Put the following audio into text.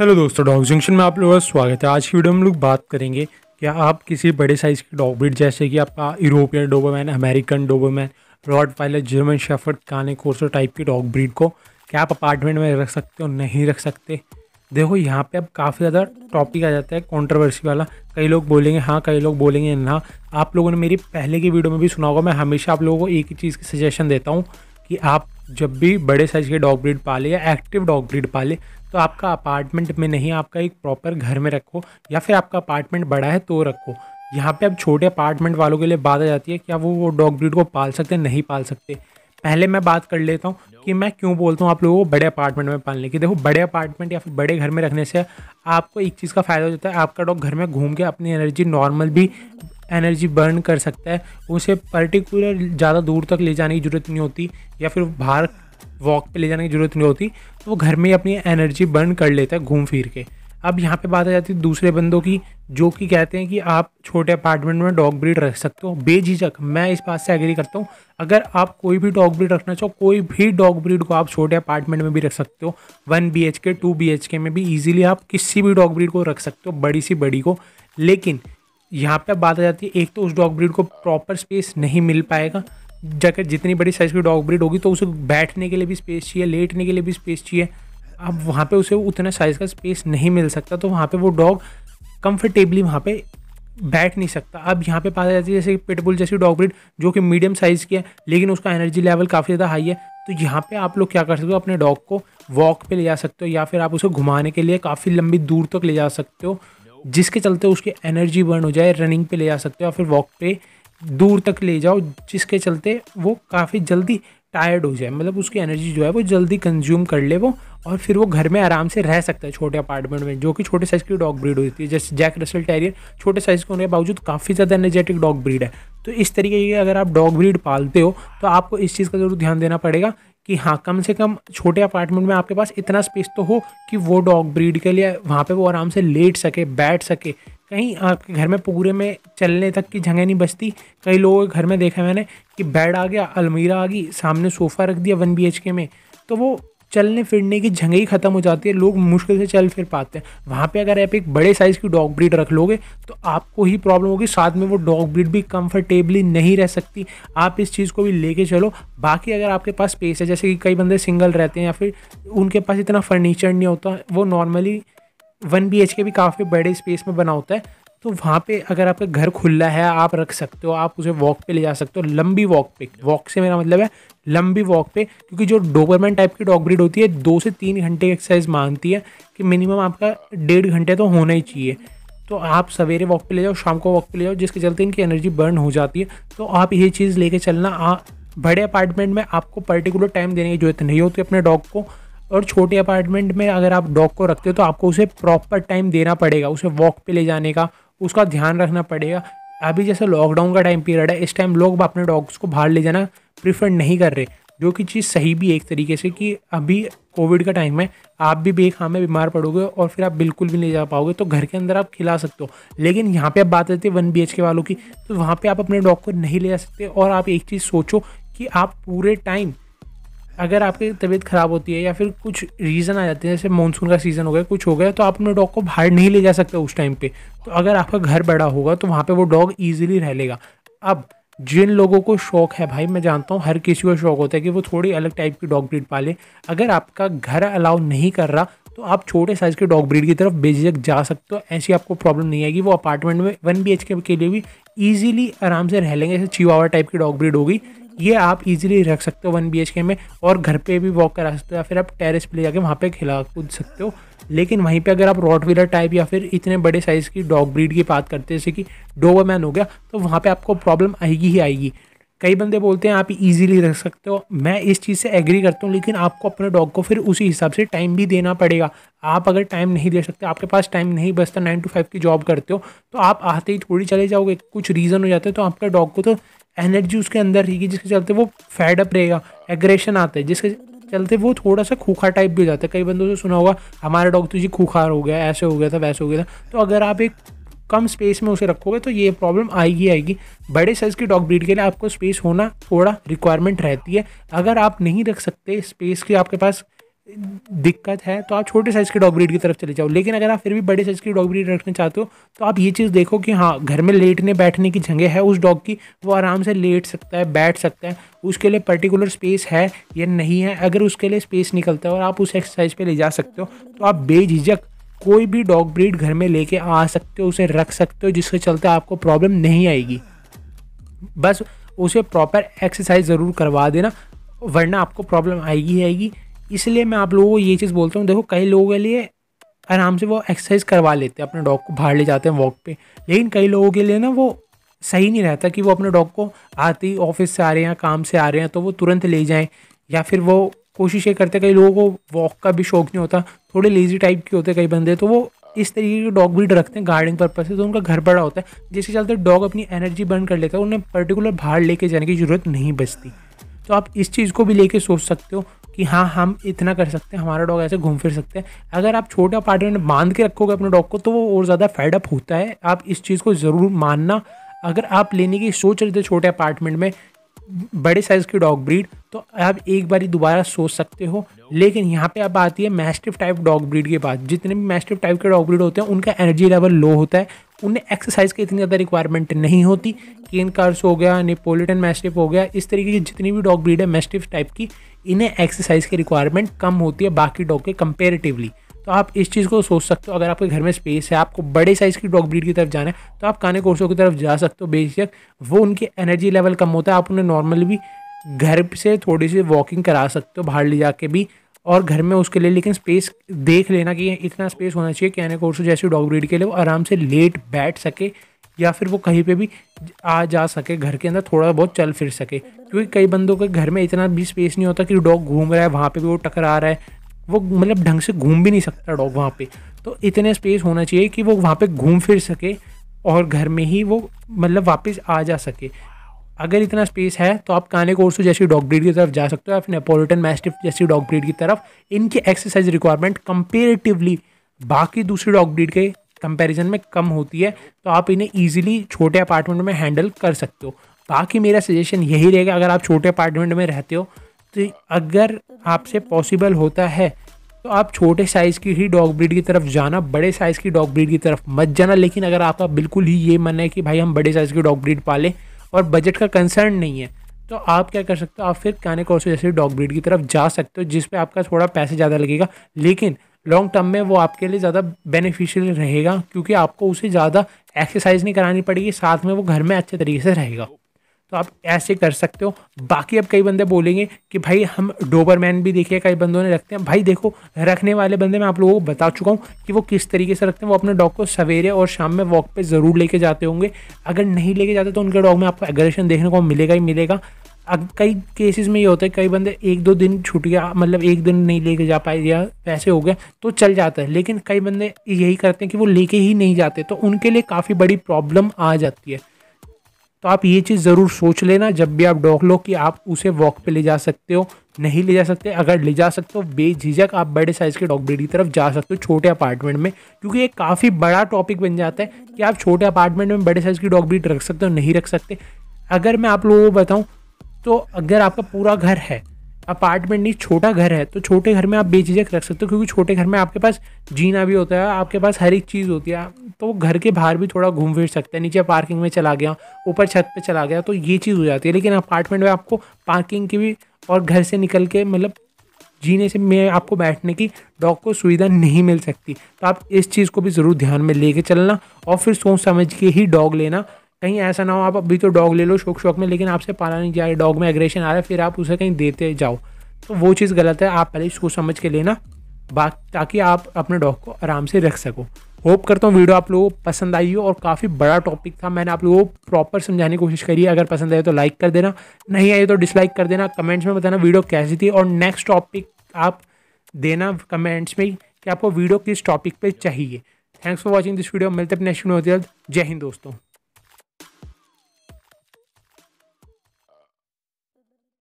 hello दोस्तों dog junction में आप लोगों का स्वागत है आज की वीडियो में हम लोग बात करेंगे क्या आप किसी बड़े साइज़ के डॉग ब्रीड जैसे कि आपका यूरोपियन डोबोमैन अमेरिकन डोबोमैन रॉड पायलट German shepherd Cane Corso type के डॉग ब्रीड को क्या आप अपार्टमेंट में रख सकते हो नहीं रख सकते देखो यहाँ पे अब काफ़ी ज़्यादा टॉपिक आ जाता है कंट्रोवर्सी वाला कई लोग बोलेंगे हाँ कई लोग बोलेंगे ना आप लोगों ने मेरी पहले की वीडियो में भी सुना होगा मैं हमेशा आप लोगों को एक ही चीज़ की सजेशन देता हूँ कि आप जब भी बड़े साइज़ के डॉग ब्रीड पाले या एक्टिव डॉग ब्रीड पाले तो आपका अपार्टमेंट में नहीं आपका एक प्रॉपर घर में रखो या फिर आपका अपार्टमेंट बड़ा है तो रखो यहाँ पे अब छोटे अपार्टमेंट वालों के लिए बात आ जाती है क्या वो वो डॉग ब्रीड को पाल सकते हैं नहीं पाल सकते पहले मैं बात कर लेता हूँ कि मैं क्यों बोलता हूँ आप लोगों को बड़े अपार्टमेंट में पालने की देखो बड़े अपार्टमेंट या फिर बड़े घर में रखने से आपको एक चीज़ का फ़ायदा हो जाता है आपका डॉग घर में घूम के अपनी एनर्जी नॉर्मल भी एनर्जी बर्न कर सकता है उसे पर्टिकुलर ज़्यादा दूर तक ले जाने की ज़रूरत नहीं होती या फिर बाहर वॉक पे ले जाने की ज़रूरत नहीं होती तो वो घर में ही अपनी एनर्जी बर्न कर लेता है घूम फिर के अब यहाँ पे बात आ जाती है दूसरे बंदों की जो कि कहते हैं कि आप छोटे अपार्टमेंट में डॉग ब्रीड रख सकते हो बेझिझक मैं इस बात से एग्री करता हूँ अगर आप कोई भी डॉग ब्रीड रखना चाहो कोई भी डॉग ब्रीड को आप छोटे अपार्टमेंट में भी रख सकते हो one B H K two B H K में भी ईजिली आप किसी भी डॉग ब्रीड को रख सकते हो बड़ी सी बड़ी को लेकिन यहाँ पर बात आ जाती है एक तो उस डॉग ब्रीड को प्रॉपर स्पेस नहीं मिल पाएगा जैकेट जितनी बड़ी साइज़ की डॉग ब्रीड होगी तो उसे बैठने के लिए भी स्पेस चाहिए लेटने के लिए भी स्पेस चाहिए अब वहाँ पे उसे उतना साइज़ का स्पेस नहीं मिल सकता तो वहाँ पे वो डॉग कंफर्टेबली वहाँ पे बैठ नहीं सकता अब यहाँ पे पाया जाती है जैसे पिटबुल जैसी डॉग ब्रीड जो कि मीडियम साइज़ की है लेकिन उसका एनर्जी लेवल काफ़ी ज़्यादा हाई है तो यहाँ पे आप लोग क्या कर सकते हो अपने डॉग को वॉक पे ले जा सकते हो या फिर आप उसे घुमाने के लिए काफ़ी लंबी दूर तक ले जा सकते हो जिसके चलते उसकी एनर्जी बर्न हो जाए रनिंग पे ले जा सकते हो या फिर वॉक पे दूर तक ले जाओ जिसके चलते वो काफ़ी जल्दी टायर्ड हो जाए मतलब उसकी एनर्जी जो है वो जल्दी कंज्यूम कर ले वो और फिर वो घर में आराम से रह सकता है छोटे अपार्टमेंट में जो कि छोटे साइज़ की डॉग ब्रीड होती है जैसे जैक रसल टेरियर छोटे साइज़ के होने के बावजूद काफ़ी ज़्यादा एनर्जेटिक डॉग ब्रीड है तो इस तरीके की अगर आप डॉग ब्रीड पालते हो तो आपको इस चीज़ का ज़रूर ध्यान देना पड़ेगा कि हाँ कम से कम छोटे अपार्टमेंट में आपके पास इतना स्पेस तो हो कि वो डॉग ब्रीड के लिए वहाँ पर वो आराम से लेट सके बैठ सके कहीं आपके घर में पूरे में चलने तक की जगह नहीं बचती कई लोगों के घर में देखा मैंने कि बेड आ गया अलमीरा आ गई सामने सोफ़ा रख दिया वन बी के में तो वो चलने फिरने की जगह ही ख़त्म हो जाती है लोग मुश्किल से चल फिर पाते हैं वहाँ पे अगर आप एक बड़े साइज़ की डॉग ब्रीड रख लोगे तो आपको ही प्रॉब्लम होगी साथ में वो डॉग ब्रीड भी कंफर्टेबली नहीं रह सकती आप इस चीज़ को भी लेके चलो बाकी अगर आपके पास स्पेस है जैसे कि कई बंदे सिंगल रहते हैं या फिर उनके पास इतना फर्नीचर नहीं होता वो नॉर्मली वन बी के भी काफ़ी बड़े स्पेस में बना होता है तो वहाँ पे अगर आपका घर खुला है आप रख सकते हो आप उसे वॉक पे ले जा सकते हो लंबी वॉक पे वॉक से मेरा मतलब है लंबी वॉक पे क्योंकि जो डोबरमैन टाइप की डॉग ब्रीड होती है दो से तीन घंटे की एक्सरसाइज मांगती है कि मिनिमम आपका डेढ़ घंटे तो होना ही चाहिए तो आप सवेरे वॉक पे ले जाओ शाम को वॉक पे ले जाओ जिसके चलते इनकी एनर्जी बर्न हो जाती है तो आप ये चीज़ लेके चलना आ, बड़े अपार्टमेंट में आपको पर्टिकुलर टाइम देने की जरूरत नहीं होती अपने डॉग को और छोटे अपार्टमेंट में अगर आप डॉग को रखते हो तो आपको उसे प्रॉपर टाइम देना पड़ेगा उसे वॉक पे ले जाने का उसका ध्यान रखना पड़ेगा अभी जैसे लॉकडाउन का टाइम पीरियड है इस टाइम लोग अपने डॉग्स को बाहर ले जाना प्रीफर नहीं कर रहे जो कि चीज़ सही भी है एक तरीके से कि अभी कोविड का टाइम है आप भी बेखाम में बीमार पड़ोगे और फिर आप बिल्कुल भी नहीं जा पाओगे तो घर के अंदर आप खिला सकते हो लेकिन यहाँ पे आप बात रहती है वन बी के वालों की तो वहाँ पे आप अपने डॉग को नहीं ले जा सकते और आप एक चीज़ सोचो कि आप पूरे टाइम अगर आपकी तबीयत ख़राब होती है या फिर कुछ रीज़न आ जाते हैं जैसे मानसून का सीज़न हो गया कुछ हो गया तो आप अपने डॉग को बाहर नहीं ले जा सकते उस टाइम पे तो अगर आपका घर बड़ा होगा तो वहाँ पे वो डॉग ईजिली रह लेगा अब जिन लोगों को शौक है भाई मैं जानता हूँ हर किसी को शौक होता है कि वो थोड़ी अलग टाइप की डॉग ब्रीड पाले अगर आपका घर अलाउ नहीं कर रहा तो आप छोटे साइज़ के डॉग ब्रीड की तरफ बेझिझक जा सकते हो ऐसी आपको प्रॉब्लम नहीं आएगी वो अपार्टमेंट में वन बी के लिए भी ईजिली आराम से रह लेंगे जैसे चिवावा टाइप की डॉग ब्रीड होगी ये आप इजीली रख सकते हो वन बी में और घर पे भी वॉक करा सकते हो या फिर आप टेरेस पे ले जाके वहाँ पे खिला कूद सकते हो लेकिन वहीं पे अगर आप रॉड व्हीलर टाइप या फिर इतने बड़े साइज़ की डॉग ब्रीड की बात करते हैं जैसे कि मैन हो गया तो वहाँ पर आपको प्रॉब्लम आएगी ही आएगी कई बंदे बोलते हैं आप इजीली रख सकते हो मैं इस चीज़ से एग्री करता हूँ लेकिन आपको अपने डॉग को फिर उसी हिसाब से टाइम भी देना पड़ेगा आप अगर टाइम नहीं दे सकते आपके पास टाइम नहीं बचता नाइन टू फाइव की जॉब करते हो तो आप आते ही थोड़ी चले जाओगे कुछ रीज़न हो जाते हैं तो आपके डॉग को तो एनर्जी उसके अंदर रहेगी जिसके चलते वो फैड अप रहेगा एग्रेशन आता है जिसके चलते वो थोड़ा सा खूखा टाइप भी हो जाता है कई बंदों से सुना होगा हमारा डॉग तो जी खूखार हो गया ऐसे हो गया था वैसे हो गया था तो अगर आप एक कम स्पेस में उसे रखोगे तो ये प्रॉब्लम आएगी आएगी बड़े साइज़ की डॉग ब्रीड के लिए आपको स्पेस होना थोड़ा रिक्वायरमेंट रहती है अगर आप नहीं रख सकते स्पेस की आपके पास दिक्कत है तो आप छोटे साइज़ के डॉग ब्रीड की तरफ चले जाओ लेकिन अगर आप फिर भी बड़े साइज़ की डॉग ब्रीड रखना चाहते हो तो आप ये चीज़ देखो कि हाँ घर में लेटने बैठने की जगह है उस डॉग की वो आराम से लेट सकता है बैठ सकता है उसके लिए पर्टिकुलर स्पेस है या नहीं है अगर उसके लिए स्पेस निकलता है और आप उस एक्सरसाइज पर ले जा सकते हो तो आप बेझिझक कोई भी डॉग ब्रीड घर में लेके आ सकते हो उसे रख सकते हो जिसके चलते आपको प्रॉब्लम नहीं आएगी बस उसे प्रॉपर एक्सरसाइज ज़रूर करवा देना वरना आपको प्रॉब्लम आएगी आएगी इसलिए मैं आप लोगों को ये चीज़ बोलता हूँ देखो कई लोगों के लिए आराम से वो एक्सरसाइज करवा लेते हैं अपने डॉग को बाहर ले जाते हैं वॉक पे लेकिन कई लोगों के लिए ना वो सही नहीं रहता कि वो अपने डॉग को आते ही ऑफिस से आ रहे हैं काम से आ रहे हैं तो वो तुरंत ले जाएँ या फिर वो कोशिश ये करते कई लोगों को वॉक का भी शौक नहीं होता थोड़े लेजी टाइप के होते कई बंदे तो वो इस तरीके के डॉग ब्रीड रखते हैं गार्डिंग पर्पज से तो उनका घर बड़ा होता है जिसके चलते डॉग अपनी एनर्जी बर्न कर लेता है उन्हें पर्टिकुलर बाहर लेके जाने की ज़रूरत नहीं बचती तो आप इस चीज़ को भी लेके सोच सकते हो कि हाँ हम इतना कर सकते हैं हमारा डॉग ऐसे घूम फिर सकते हैं अगर आप छोटे अपार्टमेंट बांध के रखोगे अपने डॉग को तो वो और ज़्यादा फैडअप होता है आप इस चीज़ को ज़रूर मानना अगर आप लेने की सोच रहे थे छोटे अपार्टमेंट में बड़े साइज़ की डॉग ब्रीड तो आप एक बार ही दोबारा सोच सकते हो लेकिन यहाँ पे अब आती है मैस्टिव टाइप डॉग ब्रीड के बाद जितने भी मैस्टिव टाइप के डॉग ब्रीड होते हैं उनका एनर्जी लेवल लो होता है उन्हें एक्सरसाइज की इतनी ज़्यादा रिक्वायरमेंट नहीं होती केन कार्स हो गया नेपोलिटन मैस्टिफ हो गया इस तरीके की जितनी भी डॉग ब्रीड है मैस्टिफ टाइप की इन्हें एक्सरसाइज की रिक्वायरमेंट कम होती है बाकी डॉग के कंपेरेटिवली तो आप इस चीज़ को सोच सकते हो अगर आपके घर में स्पेस है आपको बड़े साइज़ की डॉग ब्रीड की तरफ जाना है तो आप काने कोर्सों की तरफ जा सकते हो बेशक वो उनके एनर्जी लेवल कम होता है आप उन्हें नॉर्मली भी घर से थोड़ी सी वॉकिंग करा सकते हो बाहर ले जाके भी और घर में उसके लिए लेकिन स्पेस देख लेना कि इतना स्पेस होना चाहिए कि एना कोर्सो जैसी डॉग ब्रीड के लिए वो आराम से लेट बैठ सके या फिर वो कहीं पे भी आ जा सके घर के अंदर थोड़ा बहुत चल फिर सके क्योंकि कई बंदों के घर में इतना भी स्पेस नहीं होता कि डॉग घूम रहा है वहाँ पर भी वो टकरा रहा है वो मतलब ढंग से घूम भी नहीं सकता डॉग वहाँ पर तो इतने स्पेस होना चाहिए कि वो वहाँ पर घूम फिर सके और घर में ही वो मतलब वापस आ जा सके अगर इतना स्पेस है तो आप काने कोर्सू जैसी डॉग ब्रीड की तरफ जा सकते हो या फिर नेपोलिटन मैस्टिफ जैसी डॉग ब्रीड की तरफ इनकी एक्सरसाइज रिक्वायरमेंट कंपेरेटिवली बाकी दूसरी डॉग ब्रीड के कंपैरिजन में कम होती है तो आप इन्हें ईजिली छोटे अपार्टमेंट में हैंडल कर सकते हो बाकी मेरा सजेशन यही रहेगा अगर आप छोटे अपार्टमेंट में रहते हो तो अगर आपसे पॉसिबल होता है तो आप छोटे साइज़ की ही डॉग ब्रीड की तरफ जाना बड़े साइज़ की डॉग ब्रीड की तरफ मत जाना लेकिन अगर आपका बिल्कुल ही ये मन है कि भाई हम बड़े साइज़ की डॉग ब्रीड पालें और बजट का कंसर्न नहीं है तो आप क्या कर सकते हो आप फिर काने कॉर्सो जैसे डॉग ब्रीड की तरफ जा सकते हो जिस पे आपका थोड़ा पैसे ज़्यादा लगेगा लेकिन लॉन्ग टर्म में वो आपके लिए ज़्यादा बेनिफिशियल रहेगा क्योंकि आपको उसे ज़्यादा एक्सरसाइज नहीं करानी पड़ेगी साथ में वो घर में अच्छे तरीके से रहेगा तो आप ऐसे कर सकते हो बाकी अब कई बंदे बोलेंगे कि भाई हम डोबरमैन भी देखे कई बंदों ने रखते हैं भाई देखो रखने वाले बंदे मैं आप लोगों को बता चुका हूँ कि वो किस तरीके से रखते हैं वो अपने डॉग को सवेरे और शाम में वॉक पर ज़रूर लेके जाते होंगे अगर नहीं लेके जाते तो उनके डॉग में आपको एग्रेशन देखने को मिलेगा ही मिलेगा अब कई केसेस में ये होता है कई बंदे एक दो दिन छूट गया मतलब एक दिन नहीं लेके जा पाए या पैसे हो गए तो चल जाता है लेकिन कई बंदे यही करते हैं कि वो लेके ही नहीं जाते तो उनके लिए काफ़ी बड़ी प्रॉब्लम आ जाती है तो आप ये चीज़ ज़रूर सोच लेना जब भी आप डॉग लो कि आप उसे वॉक पे ले जा सकते हो नहीं ले जा सकते अगर ले जा सकते हो बेझिझक आप बड़े साइज़ के डॉग ब्रीड की तरफ जा सकते हो छोटे अपार्टमेंट में क्योंकि ये काफ़ी बड़ा टॉपिक बन जाता है कि आप छोटे अपार्टमेंट में बड़े साइज़ की डॉग ब्रीड रख सकते हो नहीं रख सकते अगर मैं आप लोगों को बताऊँ तो अगर आपका पूरा घर है अपार्टमेंट नहीं छोटा घर है तो छोटे घर में आप बेझिझक रख सकते हो क्योंकि छोटे घर में आपके पास जीना भी होता है आपके पास हर एक चीज़ होती है तो घर के बाहर भी थोड़ा घूम फिर सकते हैं नीचे पार्किंग में चला गया ऊपर छत पे चला गया तो ये चीज़ हो जाती है लेकिन अपार्टमेंट में आपको पार्किंग की भी और घर से निकल के मतलब जीने से में आपको बैठने की डॉग को सुविधा नहीं मिल सकती तो आप इस चीज़ को भी ज़रूर ध्यान में लेके चलना और फिर सोच समझ के ही डॉग लेना कहीं ऐसा ना हो आप अभी तो डॉग ले लो शौक शौक में लेकिन आपसे पाला नहीं जा रहा डॉग में एग्रेशन आ रहा है फिर आप उसे कहीं देते जाओ तो वो चीज़ गलत है आप पहले इसको समझ के लेना बाकी ताकि आप अपने डॉग को आराम से रख सको होप करता हूँ वीडियो आप लोगों को पसंद आई हो और काफ़ी बड़ा टॉपिक था मैंने आप लोगों को प्रॉपर समझाने की कोशिश करी है अगर पसंद आए तो लाइक कर देना नहीं आई तो डिसलाइक कर देना कमेंट्स में बताना वीडियो कैसी थी और नेक्स्ट टॉपिक आप देना कमेंट्स में कि आपको वीडियो किस टॉपिक पर चाहिए thanks for watching this video मिलते अपने नेक्स्ट वीडियो जय हिंद दोस्तों